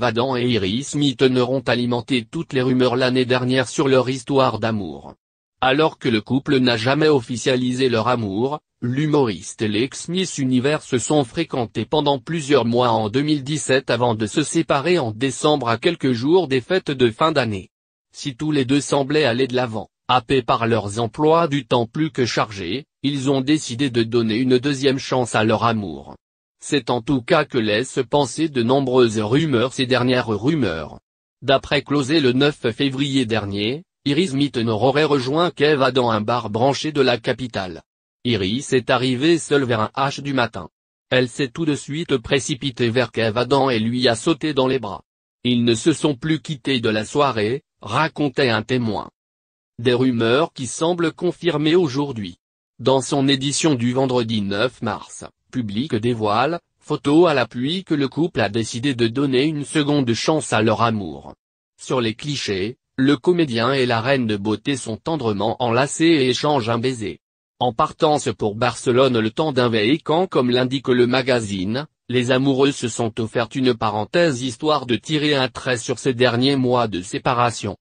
Adam et Iris Smith n'auront alimenté toutes les rumeurs l'année dernière sur leur histoire d'amour. Alors que le couple n'a jamais officialisé leur amour, l'humoriste et l'ex-Miss Univers se sont fréquentés pendant plusieurs mois en 2017 avant de se séparer en décembre à quelques jours des fêtes de fin d'année. Si tous les deux semblaient aller de l'avant, happés par leurs emplois du temps plus que chargés, ils ont décidé de donner une deuxième chance à leur amour. C'est en tout cas que laissent penser de nombreuses rumeurs ces dernières rumeurs. D'après Closé le 9 février dernier, Iris Mittenor aurait rejoint Kev dans un bar branché de la capitale. Iris est arrivée seule vers un H du matin. Elle s'est tout de suite précipitée vers Kev Adam et lui a sauté dans les bras. Ils ne se sont plus quittés de la soirée, racontait un témoin. Des rumeurs qui semblent confirmées aujourd'hui. Dans son édition du vendredi 9 mars, public dévoile, photo à l'appui que le couple a décidé de donner une seconde chance à leur amour. Sur les clichés, le comédien et la reine de beauté sont tendrement enlacés et échangent un baiser. En partance pour Barcelone le temps d'un véhican comme l'indique le magazine, les amoureux se sont offert une parenthèse histoire de tirer un trait sur ces derniers mois de séparation.